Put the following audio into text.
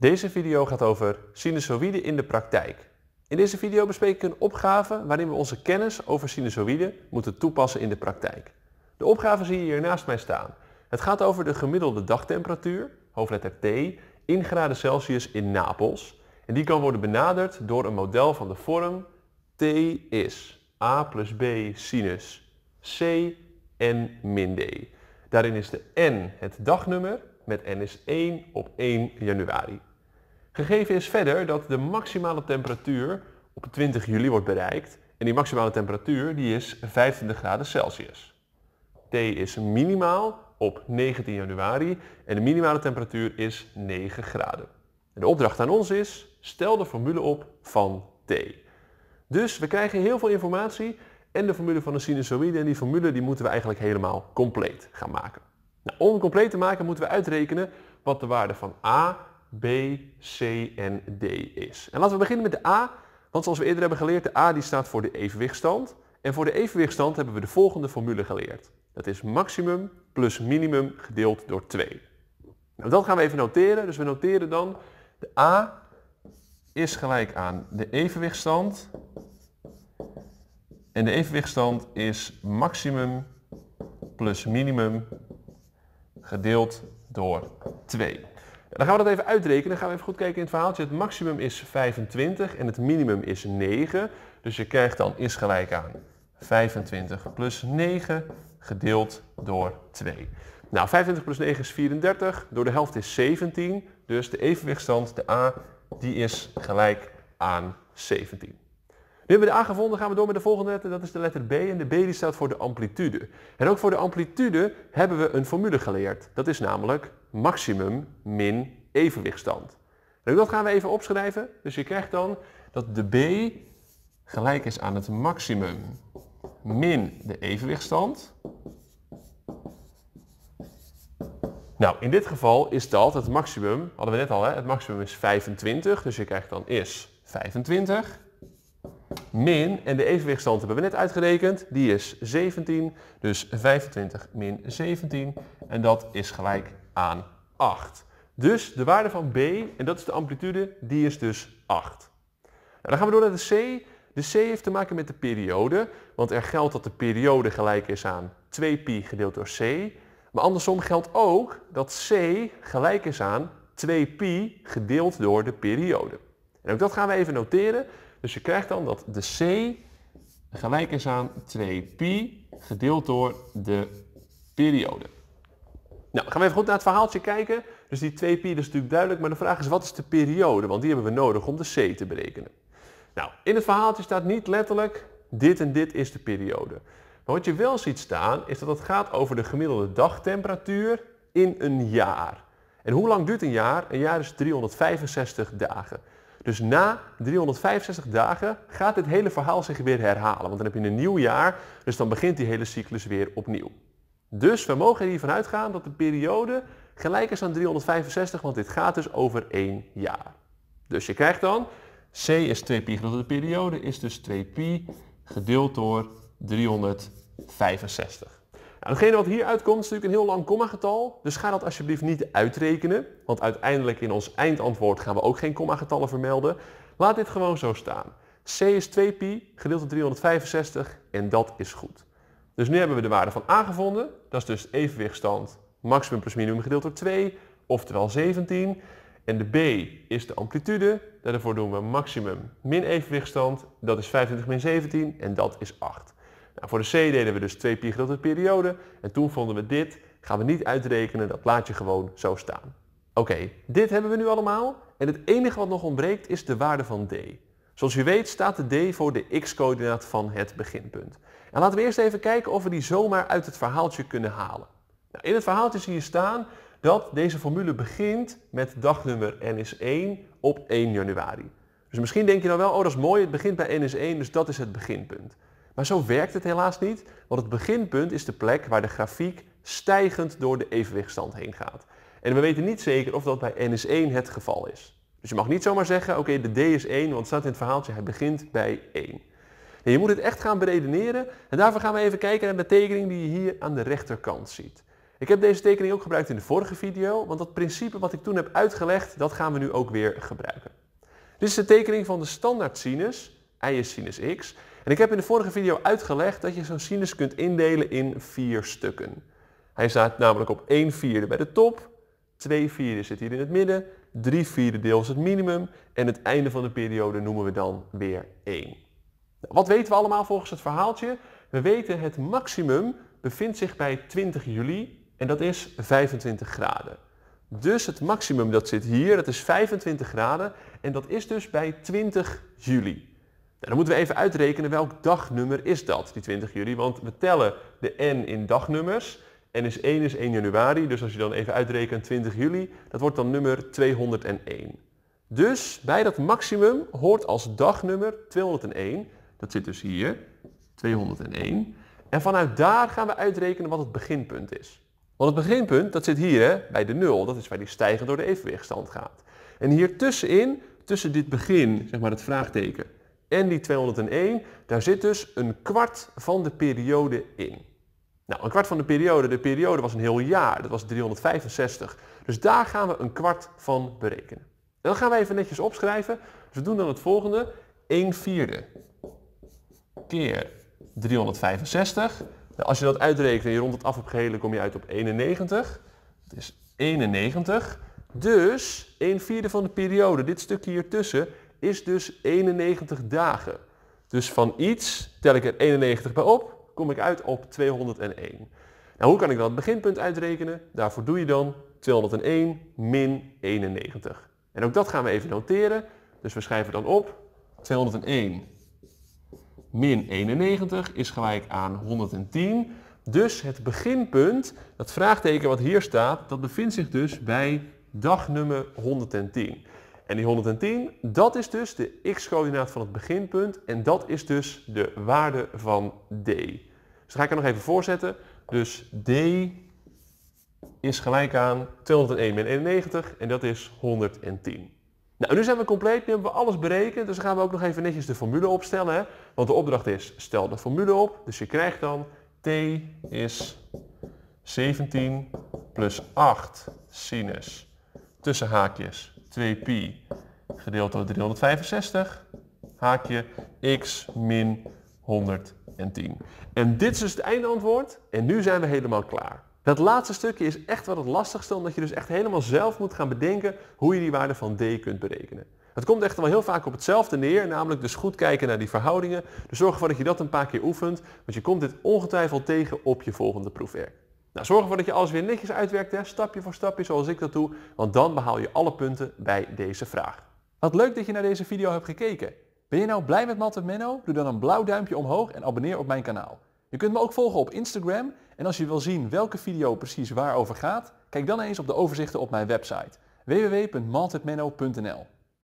Deze video gaat over sinusoïden in de praktijk. In deze video bespreek ik een opgave waarin we onze kennis over sinusoïden moeten toepassen in de praktijk. De opgave zie je hier naast mij staan. Het gaat over de gemiddelde dagtemperatuur, hoofdletter T, in graden Celsius in Napels. En die kan worden benaderd door een model van de vorm T is A plus B sinus C n min D. Daarin is de N het dagnummer met N is 1 op 1 januari. Gegeven is verder dat de maximale temperatuur op 20 juli wordt bereikt en die maximale temperatuur die is 25 graden Celsius. T is minimaal op 19 januari en de minimale temperatuur is 9 graden. de opdracht aan ons is, stel de formule op van T. Dus we krijgen heel veel informatie en de formule van de sinusoïde en die formule die moeten we eigenlijk helemaal compleet gaan maken. Nou, om compleet te maken moeten we uitrekenen wat de waarde van A B, C en D is. En laten we beginnen met de A, want zoals we eerder hebben geleerd, de A die staat voor de evenwichtstand. En voor de evenwichtstand hebben we de volgende formule geleerd. Dat is maximum plus minimum gedeeld door 2. Nou, dat gaan we even noteren. Dus we noteren dan de A is gelijk aan de evenwichtstand. En de evenwichtstand is maximum plus minimum gedeeld door 2. Dan gaan we dat even uitrekenen. Dan gaan we even goed kijken in het verhaaltje. Het maximum is 25 en het minimum is 9. Dus je krijgt dan is gelijk aan 25 plus 9 gedeeld door 2. Nou, 25 plus 9 is 34, door de helft is 17. Dus de evenwichtstand, de A, die is gelijk aan 17. We hebben de A gevonden, gaan we door met de volgende letter. Dat is de letter B. En de B die staat voor de amplitude. En ook voor de amplitude hebben we een formule geleerd. Dat is namelijk maximum min evenwichtstand. dat gaan we even opschrijven. Dus je krijgt dan dat de B gelijk is aan het maximum min de evenwichtstand. Nou, in dit geval is dat het maximum, hadden we net al, hè? het maximum is 25, dus je krijgt dan is 25 min, en de evenwichtstand hebben we net uitgerekend, die is 17. Dus 25 min 17 en dat is gelijk aan 8. Dus de waarde van B, en dat is de amplitude, die is dus 8. Nou, dan gaan we door naar de C. De C heeft te maken met de periode, want er geldt dat de periode gelijk is aan 2pi gedeeld door C. Maar andersom geldt ook dat C gelijk is aan 2pi gedeeld door de periode. En ook dat gaan we even noteren. Dus je krijgt dan dat de C gelijk is aan 2pi gedeeld door de periode. Nou, gaan we even goed naar het verhaaltje kijken. Dus die 2pi is natuurlijk duidelijk, maar de vraag is wat is de periode? Want die hebben we nodig om de C te berekenen. Nou, in het verhaaltje staat niet letterlijk dit en dit is de periode. Maar wat je wel ziet staan is dat het gaat over de gemiddelde dagtemperatuur in een jaar. En hoe lang duurt een jaar? Een jaar is 365 dagen. Dus na 365 dagen gaat dit hele verhaal zich weer herhalen. Want dan heb je een nieuw jaar, dus dan begint die hele cyclus weer opnieuw. Dus we mogen hiervan uitgaan dat de periode gelijk is aan 365, want dit gaat dus over één jaar. Dus je krijgt dan C is 2pi gedeeld door de periode, is dus 2pi gedeeld door 365. Nou, wat hier uitkomt is natuurlijk een heel lang kommagetal, dus ga dat alsjeblieft niet uitrekenen, want uiteindelijk in ons eindantwoord gaan we ook geen kommagetallen vermelden. Laat dit gewoon zo staan. C is 2pi gedeeld door 365 en dat is goed. Dus nu hebben we de waarde van A gevonden, dat is dus evenwichtstand maximum plus minimum gedeeld door 2, oftewel 17. En de B is de amplitude, daarvoor doen we maximum min evenwichtstand, dat is 25 min 17 en dat is 8 voor de C deden we dus twee pi periode. En toen vonden we dit. Gaan we niet uitrekenen, dat laat je gewoon zo staan. Oké, dit hebben we nu allemaal. En het enige wat nog ontbreekt is de waarde van d. Zoals je weet staat de d voor de x-coördinaat van het beginpunt. En laten we eerst even kijken of we die zomaar uit het verhaaltje kunnen halen. Nou, in het verhaaltje zie je staan dat deze formule begint met dagnummer n is 1 op 1 januari. Dus misschien denk je dan wel, oh dat is mooi, het begint bij n is 1, dus dat is het beginpunt. Maar zo werkt het helaas niet, want het beginpunt is de plek waar de grafiek stijgend door de evenwichtstand heen gaat. En we weten niet zeker of dat bij NS1 het geval is. Dus je mag niet zomaar zeggen, oké, de D is 1, want het staat in het verhaaltje, hij begint bij 1. Nee, je moet het echt gaan beredeneren en daarvoor gaan we even kijken naar de tekening die je hier aan de rechterkant ziet. Ik heb deze tekening ook gebruikt in de vorige video, want dat principe wat ik toen heb uitgelegd, dat gaan we nu ook weer gebruiken. Dit is de tekening van de standaard sinus, i is sinus x. En ik heb in de vorige video uitgelegd dat je zo'n sinus kunt indelen in vier stukken. Hij staat namelijk op 1 vierde bij de top, 2 vierde zit hier in het midden, 3 vierde deels is het minimum en het einde van de periode noemen we dan weer 1. Nou, wat weten we allemaal volgens het verhaaltje? We weten het maximum bevindt zich bij 20 juli en dat is 25 graden. Dus het maximum dat zit hier, dat is 25 graden en dat is dus bij 20 juli dan moeten we even uitrekenen welk dagnummer is dat, die 20 juli. Want we tellen de N in dagnummers. N is 1 is 1 januari, dus als je dan even uitrekent 20 juli, dat wordt dan nummer 201. Dus bij dat maximum hoort als dagnummer 201, dat zit dus hier, 201. En vanuit daar gaan we uitrekenen wat het beginpunt is. Want het beginpunt, dat zit hier hè, bij de 0, dat is waar die stijgen door de evenwichtstand gaat. En hier tussenin, tussen dit begin, zeg maar het vraagteken, en die 201, daar zit dus een kwart van de periode in. Nou, een kwart van de periode, de periode was een heel jaar, dat was 365. Dus daar gaan we een kwart van berekenen. En dat gaan we even netjes opschrijven. Dus we doen dan het volgende. 1 vierde keer 365. Nou, als je dat uitrekent en je rondt het af op gehele, kom je uit op 91. Dat is 91. Dus 1 vierde van de periode, dit stukje hier tussen, is dus 91 dagen. Dus van iets tel ik er 91 bij op, kom ik uit op 201. Nou, hoe kan ik dan het beginpunt uitrekenen? Daarvoor doe je dan 201 min 91. En ook dat gaan we even noteren. Dus we schrijven dan op 201 min 91 is gelijk aan 110. Dus het beginpunt, dat vraagteken wat hier staat, dat bevindt zich dus bij dagnummer 110. En die 110, dat is dus de x-coördinaat van het beginpunt en dat is dus de waarde van d. Dus ga ik er nog even voorzetten. Dus d is gelijk aan 201 min 91 en dat is 110. Nou, nu zijn we compleet, nu hebben we alles berekend, dus dan gaan we ook nog even netjes de formule opstellen. Hè? Want de opdracht is, stel de formule op, dus je krijgt dan t is 17 plus 8 sinus tussen haakjes 2pi gedeeld door 365, haakje x min 110. En dit is dus het eindantwoord en nu zijn we helemaal klaar. Dat laatste stukje is echt wel het lastigste, omdat je dus echt helemaal zelf moet gaan bedenken hoe je die waarde van d kunt berekenen. Het komt echt wel heel vaak op hetzelfde neer, namelijk dus goed kijken naar die verhoudingen. Dus zorg ervoor dat je dat een paar keer oefent, want je komt dit ongetwijfeld tegen op je volgende proefwerk. Nou, zorg ervoor dat je alles weer netjes uitwerkt, hè, stapje voor stapje zoals ik dat doe, want dan behaal je alle punten bij deze vraag. Wat leuk dat je naar deze video hebt gekeken. Ben je nou blij met Matte Menno? Doe dan een blauw duimpje omhoog en abonneer op mijn kanaal. Je kunt me ook volgen op Instagram en als je wil zien welke video precies waarover gaat, kijk dan eens op de overzichten op mijn website www.maltedmenno.nl